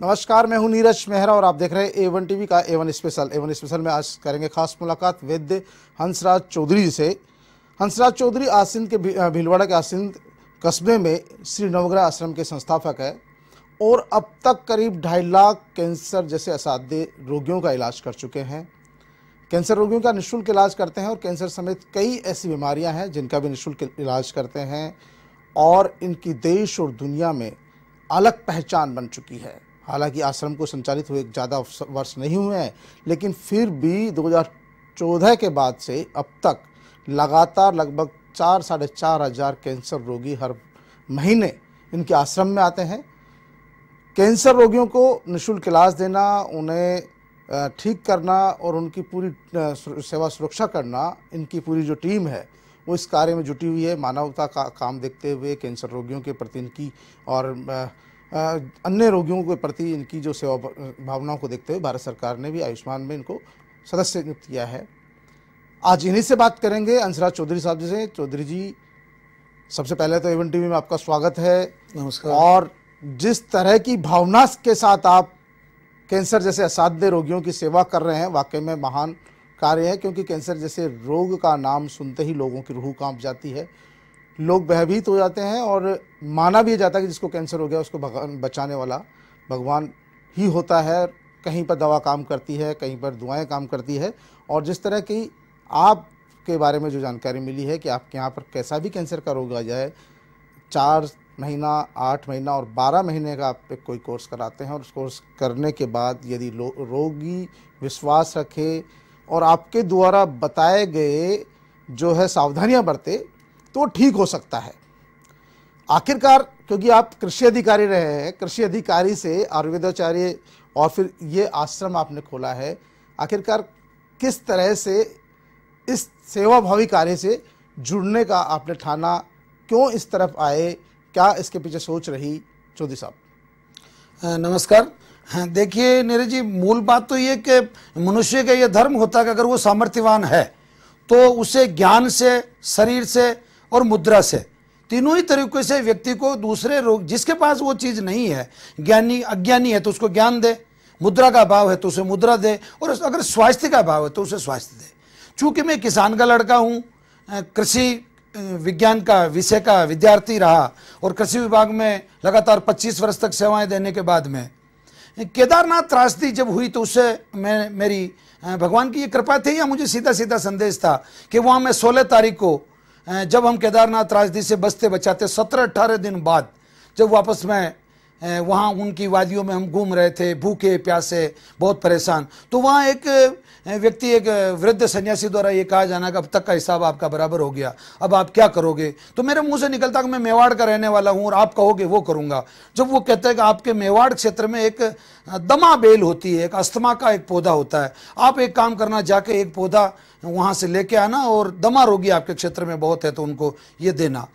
नमस्कार मैं हूं नीरज मेहरा और आप देख रहे हैं ए वन टी का A one special A one special में आज करेंगे खास मुलाकात वैद्य हंसराज चौधरी से हंसराज चौधरी आसिन के भीलवाड़ा के आसिन कस्बे में श्री नवग्रह आश्रम के संस्थापक है और अब तक करीब ढाई लाख कैंसर जैसे असाध्य रोगियों का इलाज कर चुके हैं कैंसर रोगियों का निःशुल्क इलाज करते हैं और कैंसर समेत कई ऐसी बीमारियाँ हैं जिनका भी निःशुल्क इलाज करते हैं और इनकी देश और दुनिया में अलग पहचान बन चुकी है हालांकि आश्रम को संचालित हुए ज़्यादा वर्ष नहीं हुए हैं लेकिन फिर भी 2014 के बाद से अब तक लगातार लगभग चार साढ़े चार हज़ार कैंसर रोगी हर महीने इनके आश्रम में आते हैं कैंसर रोगियों को निःशुल्क इलाज देना उन्हें ठीक करना और उनकी पूरी सेवा सुरक्षा करना इनकी पूरी जो टीम है वो इस कार्य में जुटी हुई है मानवता का काम देखते हुए कैंसर रोगियों के प्रति इनकी और अन्य रोगियों के प्रति इनकी जो सेवा भावनाओं को देखते हुए भारत सरकार ने भी आयुष्मान में इनको सदस्य नियुक्त किया है आज इन्हीं से बात करेंगे अंशराज चौधरी साहब जी से चौधरी जी सबसे पहले तो एवन टीवी में आपका स्वागत है नमस्कार और जिस तरह की भावना के साथ आप कैंसर जैसे असाध्य रोगियों की सेवा कर रहे हैं वाकई में महान कार्य है क्योंकि कैंसर जैसे रोग का नाम सुनते ही लोगों की रूह कांप जाती है लोग भयभीत हो जाते हैं और माना भी जाता है कि जिसको कैंसर हो गया उसको भगवान बचाने वाला भगवान ही होता है कहीं पर दवा काम करती है कहीं पर दुआएं काम करती है और जिस तरह की आप के बारे में जो जानकारी मिली है कि आपके यहाँ पर कैसा भी कैंसर का रोग आ जाए चार महीना आठ महीना और बारह महीने का आप पे कोई कोर्स कराते हैं और उस कोर्स करने के बाद यदि रोगी विश्वास रखे और आपके द्वारा बताए गए जो है सावधानियां बरते तो ठीक हो सकता है आखिरकार क्योंकि आप कृषि अधिकारी रहे हैं कृषि अधिकारी से आयुर्वेदाचार्य और फिर ये आश्रम आपने खोला है आखिरकार किस तरह से इस सेवाभावी कार्य से जुड़ने का आपने ठाना क्यों इस तरफ आए क्या इसके पीछे सोच रही चौधरी साहब नमस्कार हाँ देखिए नीरज जी मूल बात तो ये कि मनुष्य का ये धर्म होता है कि अगर वो सामर्थ्यवान है तो उसे ज्ञान से शरीर से और मुद्रा से तीनों ही तरीकों से व्यक्ति को दूसरे रोग जिसके पास वो चीज़ नहीं है ज्ञानी अज्ञानी है तो उसको ज्ञान दे मुद्रा का भाव है तो उसे मुद्रा दे और अगर स्वास्थ्य का भाव है तो उसे स्वास्थ्य दे चूँकि मैं किसान का लड़का हूँ कृषि विज्ञान का विषय का विद्यार्थी रहा और कृषि विभाग में लगातार 25 वर्ष तक सेवाएं देने के बाद में केदारनाथ त्रासदी जब हुई तो उससे मैं मेरी भगवान की ये कृपा थी या मुझे सीधा सीधा संदेश था कि वहाँ मैं सोलह तारीख को जब हम केदारनाथ राजदी से बचते बचाते सत्रह अट्ठारह दिन बाद जब वापस में वहाँ उनकी वादियों में हम घूम रहे थे भूखे प्यासे बहुत परेशान तो वहाँ एक व्यक्ति एक वृद्ध सन्यासी द्वारा ये कहा जाना कि अब तक का हिसाब आपका बराबर हो गया अब आप क्या करोगे तो मेरे मुंह से निकलता कि मैं मेवाड़ का रहने वाला हूँ और आप कहोगे वो करूँगा जब वो कहते हैं कि आपके मेवाड़ क्षेत्र में एक दमा बेल होती है एक अस्थमा का एक पौधा होता है आप एक काम करना जाके एक पौधा वहाँ से लेके आना और दमा रोगी आपके क्षेत्र में बहुत है तो उनको ये देना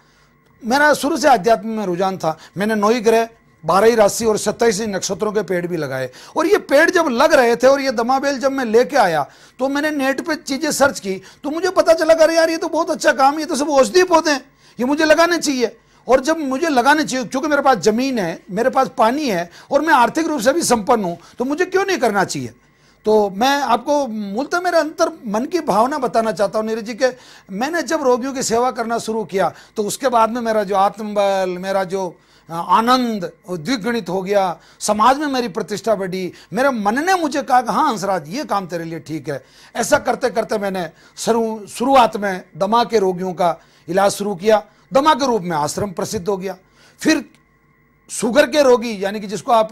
मेरा शुरू से अध्यात्म में रुझान था मैंने नोई ग्रह बारह ही राशि और सत्ताईस ही नक्षत्रों के पेड़ भी लगाए और ये पेड़ जब लग रहे थे और ये दमाबेल जब मैं लेके आया तो मैंने नेट पे चीज़ें सर्च की तो मुझे पता चला अरे यार ये तो बहुत अच्छा काम ये तो सब औषधि पौधे हैं ये मुझे लगाने चाहिए और जब मुझे लगाने चाहिए क्योंकि मेरे पास ज़मीन है मेरे पास पानी है और मैं आर्थिक रूप से भी संपन्न हूँ तो मुझे क्यों नहीं करना चाहिए तो मैं आपको मूलतः तो मेरे अंतर मन की भावना बताना चाहता हूँ नीरज जी के मैंने जब रोगियों की सेवा करना शुरू किया तो उसके बाद में मेरा जो आत्मबल मेरा जो आनंद द्विगणित हो गया समाज में मेरी प्रतिष्ठा बढ़ी मेरे मन ने मुझे कहा कि हाँ हंसराज ये काम तेरे लिए ठीक है ऐसा करते करते मैंने शुरुआत में दमा के रोगियों का इलाज शुरू किया दमा के रूप में आश्रम प्रसिद्ध हो गया फिर शुगर के रोगी यानी कि जिसको आप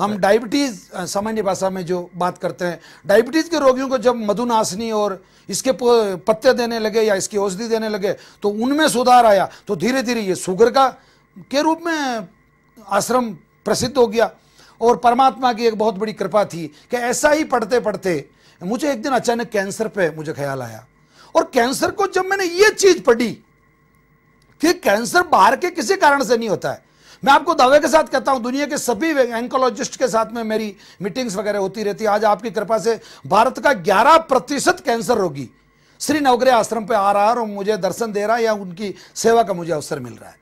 हम डायबिटीज़ सामान्य भाषा में जो बात करते हैं डायबिटीज़ के रोगियों को जब मधुनाशनी और इसके पत्ते देने लगे या इसकी औषधि देने लगे तो उनमें सुधार आया तो धीरे धीरे ये शुगर का के रूप में आश्रम प्रसिद्ध हो गया और परमात्मा की एक बहुत बड़ी कृपा थी कि ऐसा ही पढ़ते पढ़ते मुझे एक दिन अचानक कैंसर पे मुझे ख्याल आया और कैंसर को जब मैंने ये चीज पढ़ी कि कैंसर बाहर के किसी कारण से नहीं होता है मैं आपको दावे के साथ कहता हूं दुनिया के सभी एंकोलॉजिस्ट के साथ में मेरी मीटिंग्स वगैरह होती रहती है आज आपकी कृपा से भारत का 11 प्रतिशत कैंसर रोगी श्री नवग्रह आश्रम पे आ रहा है और मुझे दर्शन दे रहा है या उनकी सेवा का मुझे अवसर मिल रहा है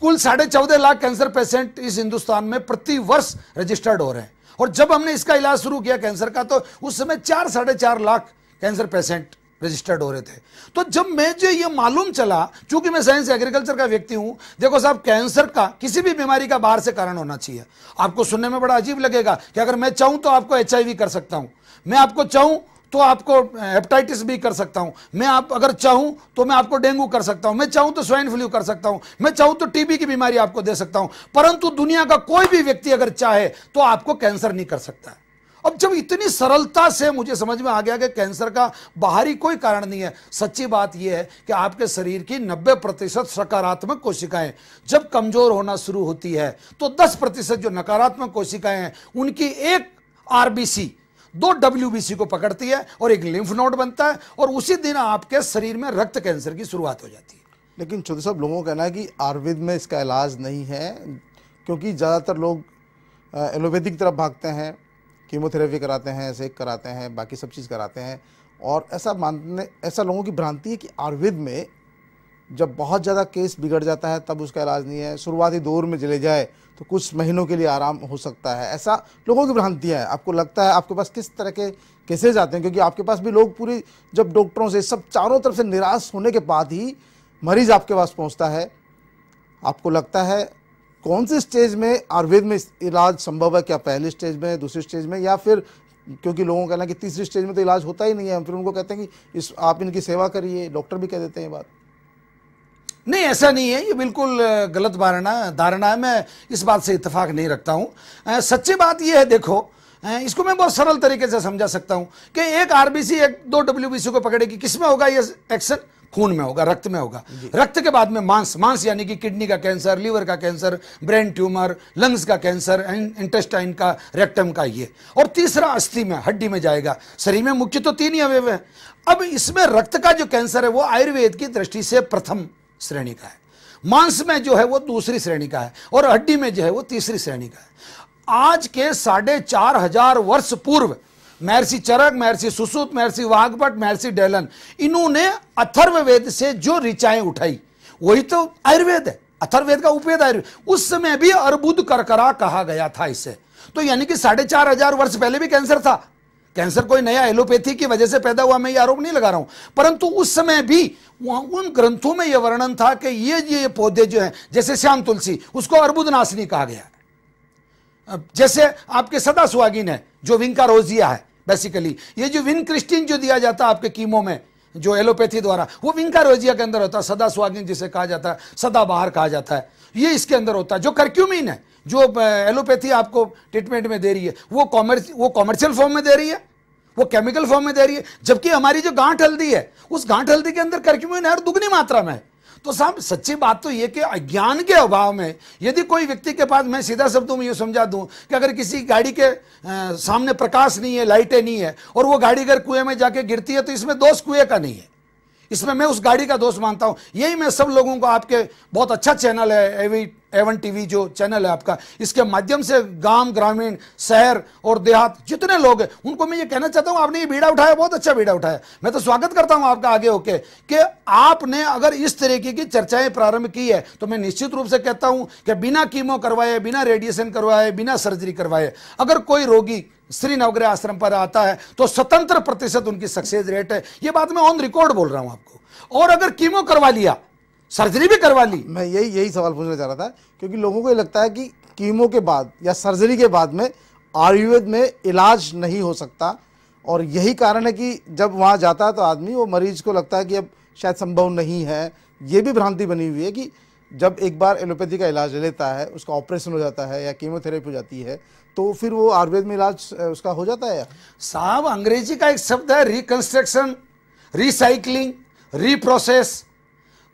कुल साढ़े चौदह लाख कैंसर पेशेंट इस हिंदुस्तान में प्रति वर्ष रजिस्टर्ड हो रहे हैं और जब हमने इसका इलाज शुरू किया कैंसर का तो उस समय चार साढ़े चार लाख कैंसर पेशेंट रजिस्टर्ड हो रहे थे तो जब मैं जो ये मालूम चला चूंकि मैं साइंस एग्रीकल्चर का व्यक्ति हूं देखो साहब कैंसर का किसी भी बीमारी का बाहर से कारण होना चाहिए आपको सुनने में बड़ा अजीब लगेगा कि अगर मैं चाहूं तो आपको एच कर सकता हूं मैं आपको चाहूं तो आपको हेपेटाइटिस भी कर सकता हूं मैं आप अगर चाहूं तो मैं आपको डेंगू कर सकता हूं मैं चाहूं तो स्वाइन फ्लू कर सकता हूं मैं चाहूं तो टीबी की बीमारी आपको दे सकता हूं परंतु दुनिया का कोई भी व्यक्ति अगर चाहे तो आपको कैंसर नहीं कर सकता अब जब इतनी सरलता से मुझे समझ में आ गया कि कैंसर का बाहरी कोई कारण नहीं है सच्ची बात यह है कि आपके शरीर की 90 प्रतिशत सकारात्मक कोशिकाएं जब कमजोर होना शुरू होती है तो 10 प्रतिशत जो नकारात्मक कोशिकाएं हैं उनकी एक आरबीसी दो डब्ल्यू को पकड़ती है और एक लिम्फ नोड बनता है और उसी दिन आपके शरीर में रक्त कैंसर की शुरुआत हो जाती है लेकिन चौधरी साहब लोगों का कहना है कि आयुर्वेद में इसका इलाज नहीं है क्योंकि ज़्यादातर लोग एलोपैथिक तरफ भागते हैं कीमोथेरेपी कराते हैं सेक कराते हैं बाकी सब चीज़ कराते हैं और ऐसा मानने ऐसा लोगों की भ्रांति है कि आयुर्वेद में जब बहुत ज़्यादा केस बिगड़ जाता है तब उसका इलाज नहीं है शुरुआती दौर में चले जाए तो कुछ महीनों के लिए आराम हो सकता है ऐसा लोगों की भ्रांतियाँ हैं आपको लगता है आपके पास किस तरह के केसेज आते हैं क्योंकि आपके पास भी लोग पूरी जब डॉक्टरों से सब चारों तरफ से निराश होने के बाद ही मरीज आपके पास पहुँचता है आपको लगता है कौन से स्टेज में आयुर्वेद में इलाज संभव है क्या पहले स्टेज में दूसरे स्टेज में या फिर क्योंकि लोगों का कहना कि तीसरी स्टेज में तो इलाज होता ही नहीं है फिर उनको कहते हैं कि इस आप इनकी सेवा करिए डॉक्टर भी कह देते हैं बात नहीं ऐसा नहीं है ये बिल्कुल गलत धारणा धारणा है मैं इस बात से इतफाक नहीं रखता हूँ सच्ची बात यह है देखो इसको मैं बहुत सरल तरीके से समझा सकता हूँ कि एक आरबीसी एक दो डब्ल्यू को पकड़ेगी किस में होगा ये एक्शन खून में होगा रक्त में होगा रक्त के बाद में मांस मांस यानी कि किडनी का कैंसर लीवर का कैंसर ब्रेन ट्यूमर लंग्स का कैंसर इंटेस्टाइन का रेक्टम का ये और तीसरा अस्थि में हड्डी में जाएगा शरीर में मुख्य तो तीन ही अवयव है अब इसमें रक्त का जो कैंसर है वो आयुर्वेद की दृष्टि से प्रथम श्रेणी का है मांस में जो है वो दूसरी श्रेणी का है और हड्डी में जो है वो तीसरी श्रेणी का है आज के साढ़े चार हजार वर्ष पूर्व महर्षि चरक महर्षि सुसुत महर्षि वाघभट महर्षि डेलन इन्होंने अथर्ववेद से जो ऋचाएं उठाई वही तो आयुर्वेद है अथर्वेद का उपवेद आयुर्वेद उस समय भी अर्बुद करकरा कहा गया था इसे तो यानी कि साढ़े चार हजार वर्ष पहले भी कैंसर था कैंसर कोई नया एलोपैथी की वजह से पैदा हुआ मैं ये आरोप नहीं लगा रहा हूं परंतु उस समय भी वहां उन ग्रंथों में यह वर्णन था कि ये ये पौधे जो हैं जैसे श्याम तुलसी उसको नाशनी कहा गया है जैसे आपके सदा सुहागिन है जो विंका रोजिया है बेसिकली ये जो विन क्रिस्टिन जो दिया जाता है आपके कीमो में जो एलोपैथी द्वारा वो विंका रोजिया के अंदर होता है सदा सुहागिन जिसे कहा जाता है सदा बाहर कहा जाता है ये इसके अंदर होता है जो करक्यूमिन है जो एलोपैथी आपको ट्रीटमेंट में दे रही है वो कॉमर्स वो कॉमर्शियल फॉर्म में दे रही है वो केमिकल फॉर्म में दे रही है जबकि हमारी जो गांठ हल्दी है उस गांठ हल्दी के अंदर कर्क्यूमिन है और दुगनी मात्रा में है तो साहब सच्ची बात तो ये कि अज्ञान के अभाव में यदि कोई व्यक्ति के पास मैं सीधा शब्दों में ये समझा दूं कि अगर किसी गाड़ी के आ, सामने प्रकाश नहीं है लाइटें नहीं है और वो गाड़ी अगर कुएं में जाके गिरती है तो इसमें दोष कुएं का नहीं है इसमें मैं उस गाड़ी का दोष मानता हूँ यही मैं सब लोगों को आपके बहुत अच्छा चैनल है एवी एवन टीवी जो चैनल है आपका इसके माध्यम से गांव ग्रामीण शहर और देहात जितने लोग हैं उनको मैं ये कहना चाहता हूं आपने ये बीड़ा उठाया बहुत अच्छा बीड़ा उठाया मैं तो स्वागत करता हूं आपका आगे होके कि आपने अगर इस तरीके की चर्चाएं प्रारंभ की है तो मैं निश्चित रूप से कहता हूं कि बिना कीमो करवाए बिना रेडिएशन करवाए बिना सर्जरी करवाए अगर कोई रोगी श्री नवग्रह आश्रम पर आता है तो स्वतंत्र प्रतिशत उनकी सक्सेस रेट है ये बात मैं ऑन रिकॉर्ड बोल रहा हूँ आपको और अगर कीमो करवा लिया सर्जरी भी करवा ली मैं यही यही सवाल पूछना चाह रहा था क्योंकि लोगों को ये लगता है कि कीमो के बाद या सर्जरी के बाद में आयुर्वेद में इलाज नहीं हो सकता और यही कारण है कि जब वहाँ जाता है तो आदमी वो मरीज को लगता है कि अब शायद संभव नहीं है ये भी भ्रांति बनी हुई है कि जब एक बार एलोपैथी का इलाज लेता है उसका ऑपरेशन हो जाता है या कीमोथेरेपी हो जाती है तो फिर वो आयुर्वेद में इलाज उसका हो जाता है साहब अंग्रेजी का एक शब्द है रिकंस्ट्रक्शन रिसाइकलिंग रीप्रोसेस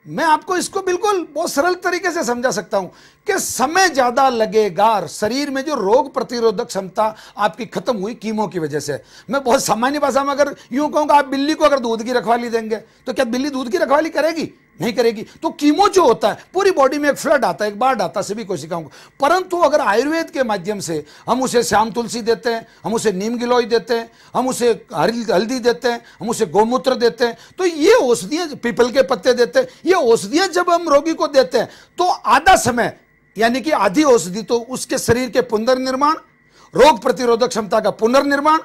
मैं आपको इसको बिल्कुल बहुत सरल तरीके से समझा सकता हूं कि समय ज्यादा लगेगा शरीर में जो रोग प्रतिरोधक क्षमता आपकी खत्म हुई कीमो की वजह से मैं बहुत सामान्य भाषा में अगर यूं कहूंगा आप बिल्ली को अगर दूध की रखवाली देंगे तो क्या बिल्ली दूध की रखवाली करेगी नहीं करेगी तो कीमो जो होता है पूरी बॉडी में एक फ्लड आता है एक बाढ़ आता है सभी को सिखाऊंगा परंतु अगर आयुर्वेद के माध्यम से हम उसे श्याम तुलसी देते हैं हम उसे नीम गिलोई देते हैं हम उसे हल्दी देते हैं हम उसे गौमूत्र देते हैं तो ये औषधियाँ पीपल के पत्ते देते हैं ये औषधियाँ जब हम रोगी को देते हैं तो आधा समय यानी कि आधी औषधि तो उसके शरीर के पुनर्निर्माण रोग प्रतिरोधक क्षमता का पुनर्निर्माण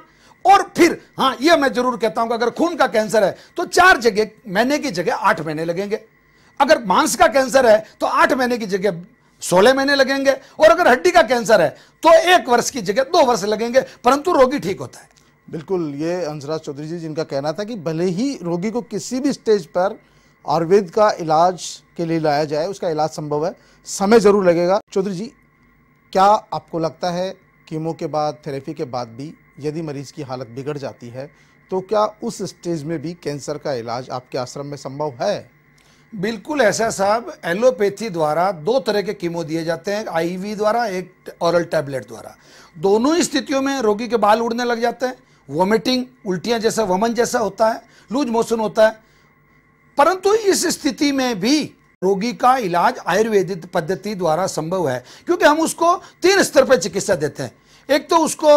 और फिर हाँ यह मैं जरूर कहता हूं कि अगर खून का कैंसर है तो चार जगह महीने की जगह आठ महीने लगेंगे अगर मांस का कैंसर है तो आठ महीने की जगह सोलह महीने लगेंगे और अगर हड्डी का कैंसर है तो एक वर्ष की जगह दो वर्ष लगेंगे परंतु रोगी ठीक होता है बिल्कुल ये हंसराज चौधरी जी जिनका कहना था कि भले ही रोगी को किसी भी स्टेज पर आयुर्वेद का इलाज के लिए लाया जाए उसका इलाज संभव है समय ज़रूर लगेगा चौधरी जी क्या आपको लगता है कीमो के बाद थेरेपी के बाद भी यदि मरीज की हालत बिगड़ जाती है तो क्या उस स्टेज में भी कैंसर का इलाज आपके आश्रम में संभव है बिल्कुल ऐसा साहब एलोपैथी द्वारा दो तरह के कीमो दिए जाते हैं आईवी द्वारा एक औरल टैबलेट द्वारा दोनों ही स्थितियों में रोगी के बाल उड़ने लग जाते हैं वॉमिटिंग उल्टियां जैसा वमन जैसा होता है लूज मोशन होता है परंतु इस स्थिति में भी रोगी का इलाज आयुर्वेदिक पद्धति द्वारा संभव है क्योंकि हम उसको तीन स्तर पर चिकित्सा देते हैं एक तो उसको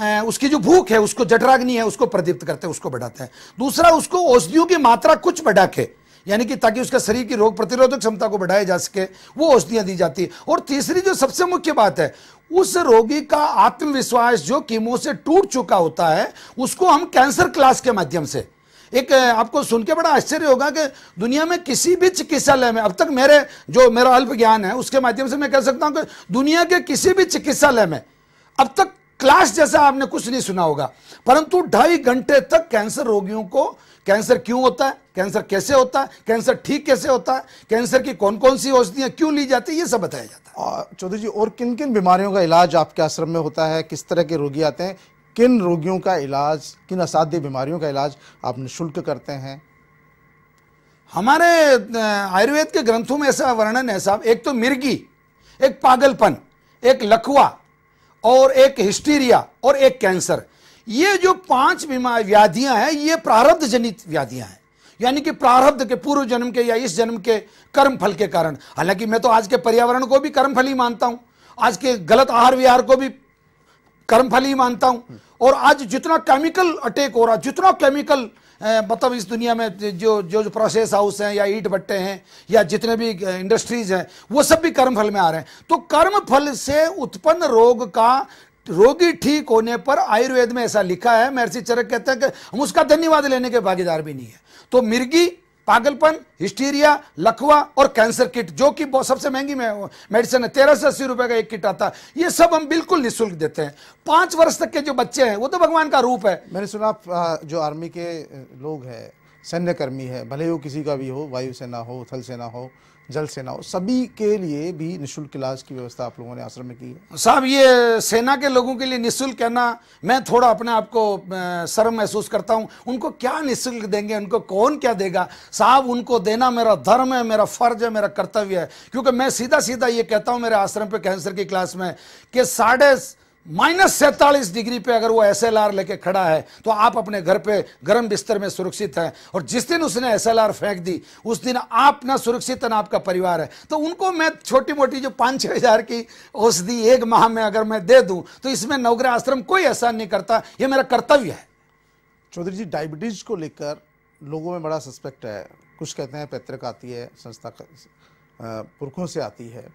उसकी जो भूख है उसको जठराग्नि है उसको प्रदीप्त करते हैं उसको बढ़ाते हैं दूसरा उसको औषधियों की मात्रा कुछ बढ़ा के यानी कि ताकि उसका शरीर की रोग प्रतिरोधक क्षमता को बढ़ाया जा सके वो औषधियाँ दी जाती है और तीसरी जो सबसे मुख्य बात है उस रोगी का आत्मविश्वास जो कीमो से टूट चुका होता है उसको हम कैंसर क्लास के माध्यम से एक आपको सुन के बड़ा आश्चर्य होगा कि दुनिया में किसी भी चिकित्सालय में अब तक मेरे जो मेरा अल्प ज्ञान है उसके माध्यम से मैं कह सकता हूँ कि दुनिया के किसी भी चिकित्सालय में अब तक क्लास जैसा आपने कुछ नहीं सुना होगा परंतु ढाई घंटे तक कैंसर रोगियों को कैंसर क्यों होता है कैंसर कैसे होता है कैंसर ठीक कैसे होता है कैंसर की कौन कौन सी औषधियाँ क्यों ली जाती है ये सब बताया जाता है चौधरी जी और किन किन बीमारियों का इलाज आपके आश्रम में होता है किस तरह के रोगी आते हैं किन रोगियों का इलाज किन असाध्य बीमारियों का इलाज आप निःशुल्क करते हैं हमारे आयुर्वेद के ग्रंथों में ऐसा वर्णन है साहब एक तो मिर्गी एक पागलपन एक लखवा और एक हिस्टीरिया और एक कैंसर ये जो पांच बीमार व्याधियां हैं ये प्रारब्ध जनित व्याधियां हैं यानी कि प्रारब्ध के पूर्व जन्म के या इस जन्म के कर्म फल के कारण हालांकि मैं तो आज के पर्यावरण को भी कर्म फल ही मानता हूं आज के गलत आहार विहार को भी कर्म फल ही मानता हूं और आज जितना केमिकल अटैक हो रहा जितना केमिकल मतलब इस दुनिया में जो जो जो प्रोसेस हाउस हैं या ईट भट्टे हैं या जितने भी इंडस्ट्रीज हैं वो सब भी कर्म फल में आ रहे हैं तो कर्म फल से उत्पन्न रोग का रोगी ठीक होने पर आयुर्वेद में ऐसा लिखा है महर्षि चरक कहते हैं कि हम उसका धन्यवाद लेने के भागीदार भी नहीं है तो मिर्गी पागलपन हिस्टीरिया लकवा और कैंसर किट जो कि सबसे महंगी में मेडिसिन है तेरह से अस्सी रुपए का एक किट आता है ये सब हम बिल्कुल निःशुल्क देते हैं पांच वर्ष तक के जो बच्चे हैं वो तो भगवान का रूप है मैंने सुना जो आर्मी के लोग हैं सैन्यकर्मी है भले वो किसी का भी हो वायुसेना हो थल सेना हो जल सेना हो सभी के लिए भी निशुल्क इलाज की व्यवस्था आप लोगों ने आश्रम में की है साहब ये सेना के लोगों के लिए निशुल्क कहना मैं थोड़ा अपने आप को शर्म महसूस करता हूँ उनको क्या निशुल्क देंगे उनको कौन क्या देगा साहब उनको देना मेरा धर्म है मेरा फर्ज है मेरा कर्तव्य है क्योंकि मैं सीधा सीधा ये कहता हूँ मेरे आश्रम पर कैंसर की क्लास में कि साढ़े माइनस सैंतालीस डिग्री पे अगर वो एस एल आर लेके खड़ा है तो आप अपने घर पे गर्म बिस्तर में सुरक्षित हैं और जिस दिन उसने एस एल आर फेंक दी उस दिन आप ना सुरक्षित ना आपका परिवार है तो उनको मैं छोटी मोटी जो पाँच छः हज़ार की औषधि एक माह में अगर मैं दे दूँ तो इसमें नवग्रह आश्रम कोई एहसान नहीं करता ये मेरा कर्तव्य है चौधरी जी डायबिटीज़ को लेकर लोगों में बड़ा सस्पेक्ट है कुछ कहते हैं पैतृक आती है संस्था पुरखों से आती है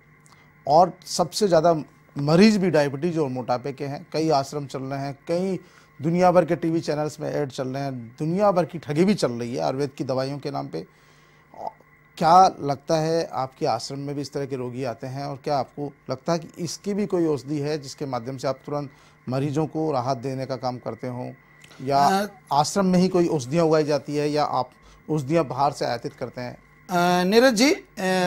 और सबसे ज़्यादा मरीज भी डायबिटीज़ और मोटापे के हैं कई आश्रम चल रहे हैं कई दुनिया भर के टीवी चैनल्स में ऐड चल रहे हैं दुनिया भर की ठगी भी चल रही है आयुर्वेद की दवाइयों के नाम पे क्या लगता है आपके आश्रम में भी इस तरह के रोगी आते हैं और क्या आपको लगता है कि इसकी भी कोई औषधि है जिसके माध्यम से आप तुरंत मरीजों को राहत देने का काम करते हों या आश्रम में ही कोई औषधियाँ उगाई जाती है या आप औषधियाँ बाहर से आयातित करते हैं नीरज जी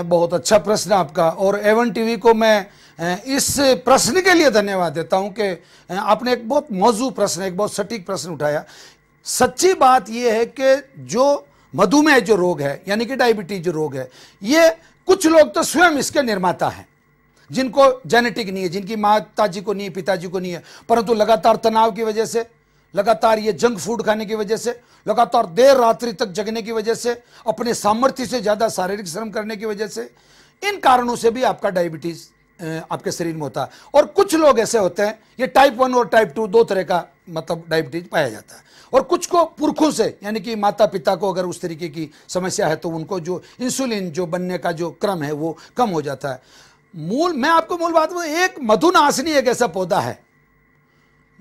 बहुत अच्छा प्रश्न आपका और एवन टीवी को मैं इस प्रश्न के लिए धन्यवाद देता हूं कि आपने एक बहुत मौजू प्रश्न एक बहुत सटीक प्रश्न उठाया सच्ची बात यह है कि जो मधुमेह जो रोग है यानी कि डायबिटीज जो रोग है ये कुछ लोग तो स्वयं इसके निर्माता हैं जिनको जेनेटिक नहीं है जिनकी माताजी को नहीं है पिताजी को नहीं है परंतु लगातार तनाव की वजह से लगातार ये जंक फूड खाने की वजह से लगातार देर रात्रि तक जगने की वजह से अपने सामर्थ्य से ज़्यादा शारीरिक श्रम करने की वजह से इन कारणों से भी आपका डायबिटीज़ आपके शरीर में होता है और कुछ लोग ऐसे होते हैं ये टाइप वन और टाइप टू दो तरह का मतलब डायबिटीज पाया जाता है और कुछ को पुरखों से यानी कि माता पिता को अगर उस तरीके की समस्या है तो उनको जो इंसुलिन जो बनने का जो क्रम है वो कम हो जाता है मूल मैं आपको मूल बात एक मधुनाशनी एक ऐसा पौधा है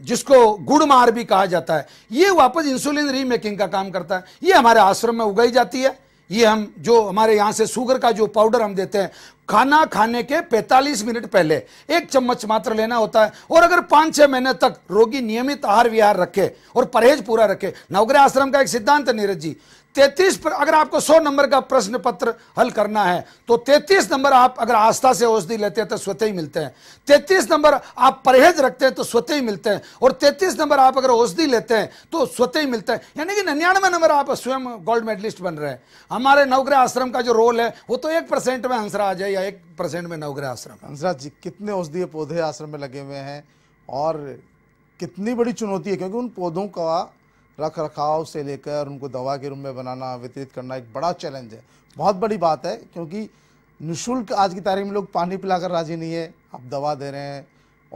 जिसको गुड़मार भी कहा जाता है ये वापस इंसुलिन रीमेकिंग का काम करता है ये हमारे आश्रम में उगाई जाती है ये हम जो हमारे यहाँ से शुगर का जो पाउडर हम देते हैं खाना खाने के 45 मिनट पहले एक चम्मच मात्र लेना होता है और अगर पाँच छः महीने तक रोगी नियमित आहार विहार रखे और परहेज पूरा रखे नवग्रह आश्रम का एक सिद्धांत नीरज जी तैतीस अगर आपको सौ नंबर का प्रश्न पत्र हल करना है तो तैतीस नंबर आप अगर आस्था से औषधि लेते हैं तो स्वतः ही मिलते हैं तैतीस नंबर आप परहेज रखते हैं तो स्वतः ही मिलते हैं और तैतीस नंबर आप अगर औषधि लेते हैं तो स्वतः ही मिलते हैं यानी कि निन्यानवे नंबर आप स्वयं गोल्ड मेडलिस्ट बन रहे हैं हमारे नवग्रह आश्रम का जो रोल है वो तो एक परसेंट में हंसरा आ जाए या एक परसेंट में नवग्रह आश्रम हंसराज जी कितने औषधीय पौधे आश्रम में लगे हुए हैं और कितनी बड़ी चुनौती है क्योंकि उन पौधों का रख रखाव से लेकर उनको दवा के रूम में बनाना वितरित करना एक बड़ा चैलेंज है बहुत बड़ी बात है क्योंकि निःशुल्क आज की तारीख में लोग पानी पिलाकर राजी नहीं है आप दवा दे रहे हैं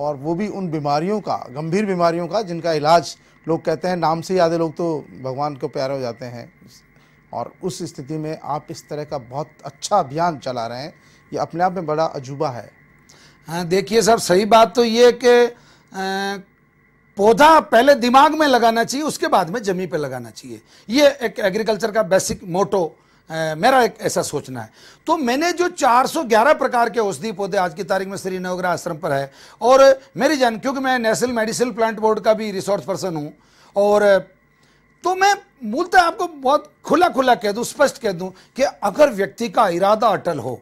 और वो भी उन बीमारियों का गंभीर बीमारियों का जिनका इलाज लोग कहते हैं नाम से ही आधे लोग तो भगवान को प्यारे हो जाते हैं और उस स्थिति में आप इस तरह का बहुत अच्छा अभियान चला रहे हैं ये अपने आप में बड़ा अजूबा है हाँ देखिए सर सही बात तो ये कि पौधा पहले दिमाग में लगाना चाहिए उसके बाद में जमीन पे लगाना चाहिए ये एक एग्रीकल्चर का बेसिक मोटो ए, मेरा एक ऐसा सोचना है तो मैंने जो 411 प्रकार के औषधि पौधे आज की तारीख में नवग्रह आश्रम पर है और मेरी जान क्योंकि मैं नेशनल मेडिसिन प्लांट बोर्ड का भी रिसोर्स पर्सन हूँ और तो मैं मूलतः आपको बहुत खुला खुला कह दूँ स्पष्ट कह दूँ कि अगर व्यक्ति का इरादा अटल हो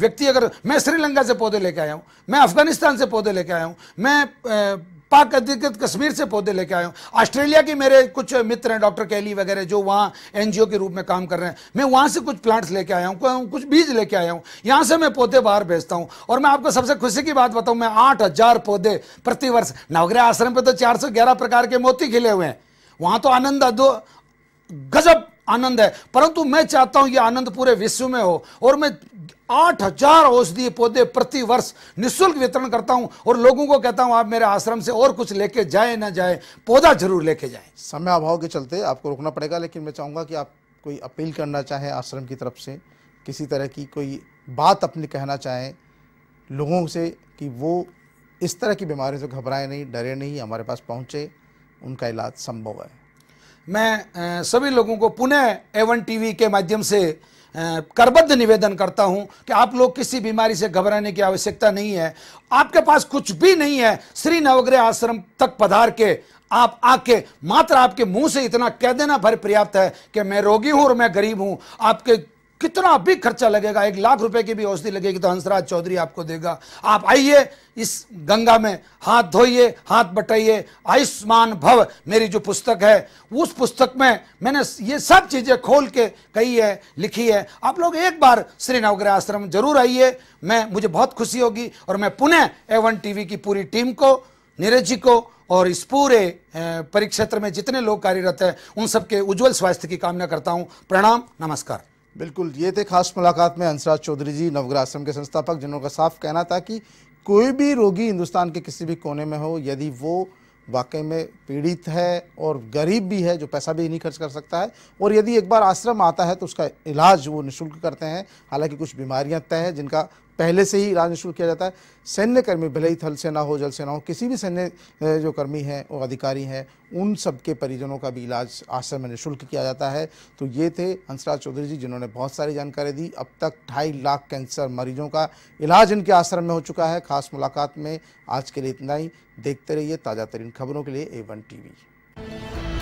व्यक्ति अगर मैं श्रीलंका से पौधे लेके आया हूँ मैं अफगानिस्तान से पौधे लेके आया हूँ मैं पाक अधिकृत कश्मीर से पौधे लेके आया हूँ ऑस्ट्रेलिया के मेरे कुछ मित्र हैं डॉक्टर कैली वगैरह जो वहाँ एन के रूप में काम कर रहे हैं मैं वहाँ से कुछ प्लांट्स लेके आया हूँ कुछ बीज लेके आया हूँ यहाँ से मैं पौधे बाहर भेजता हूँ और मैं आपको सबसे खुशी की बात बताऊँ मैं आठ पौधे प्रतिवर्ष नवग्रह आश्रम पर तो चार प्रकार के मोती खिले हुए हैं वहाँ तो आनंद गजब आनंद है परंतु मैं चाहता हूं यह आनंद पूरे विश्व में हो और मैं आठ हजार औषधीय पौधे प्रति वर्ष निःशुल्क वितरण करता हूं और लोगों को कहता हूं आप मेरे आश्रम से और कुछ लेके जाए ना जाए पौधा जरूर लेके जाए समय अभाव के चलते आपको रुकना पड़ेगा लेकिन मैं चाहूँगा कि आप कोई अपील करना चाहें आश्रम की तरफ से किसी तरह की कोई बात अपनी कहना चाहें लोगों से कि वो इस तरह की बीमारियों से घबराएं नहीं डरे नहीं हमारे पास पहुँचे उनका इलाज संभव है मैं सभी लोगों को पुनः एवन टीवी के माध्यम से करबद्ध निवेदन करता हूं कि आप लोग किसी बीमारी से घबराने की आवश्यकता नहीं है आपके पास कुछ भी नहीं है श्री नवग्रह आश्रम तक पधार के आप आके मात्र आपके मुंह से इतना कह देना भर पर्याप्त है कि मैं रोगी हूं और मैं गरीब हूं आपके कितना भी खर्चा लगेगा एक लाख रुपए की भी औषधि लगेगी तो हंसराज चौधरी आपको देगा आप आइए इस गंगा में हाथ धोइए हाथ बटाइए आयुष्मान भव मेरी जो पुस्तक है उस पुस्तक में मैंने ये सब चीज़ें खोल के कही है लिखी है आप लोग एक बार श्री नवग्रह आश्रम जरूर आइए मैं मुझे बहुत खुशी होगी और मैं पुनः एवन टीवी की पूरी टीम को नीरज जी को और इस पूरे परिक्षेत्र में जितने लोग कार्यरत हैं उन सबके उज्जवल स्वास्थ्य की कामना करता हूं प्रणाम नमस्कार बिल्कुल ये थे खास मुलाकात में हंसराज चौधरी जी नवग्रह आश्रम के संस्थापक का साफ कहना था कि कोई भी रोगी हिंदुस्तान के किसी भी कोने में हो यदि वो वाकई में पीड़ित है और गरीब भी है जो पैसा भी नहीं खर्च कर सकता है और यदि एक बार आश्रम आता है तो उसका इलाज वो निशुल्क करते हैं हालांकि कुछ बीमारियां तय हैं जिनका पहले से ही इलाज शुरू किया जाता है सैन्य कर्मी भले ही थल सेना हो जल सेना हो किसी भी सैन्य जो कर्मी हैं वो अधिकारी हैं उन सबके परिजनों का भी इलाज आश्रम में निःशुल्क किया जाता है तो ये थे हंसराज चौधरी जी जिन्होंने बहुत सारी जानकारी दी अब तक ढाई लाख कैंसर मरीजों का इलाज इनके आश्रम में हो चुका है खास मुलाकात में आज के लिए इतना ही देखते रहिए ताज़ा तरीन खबरों के लिए ए वन टी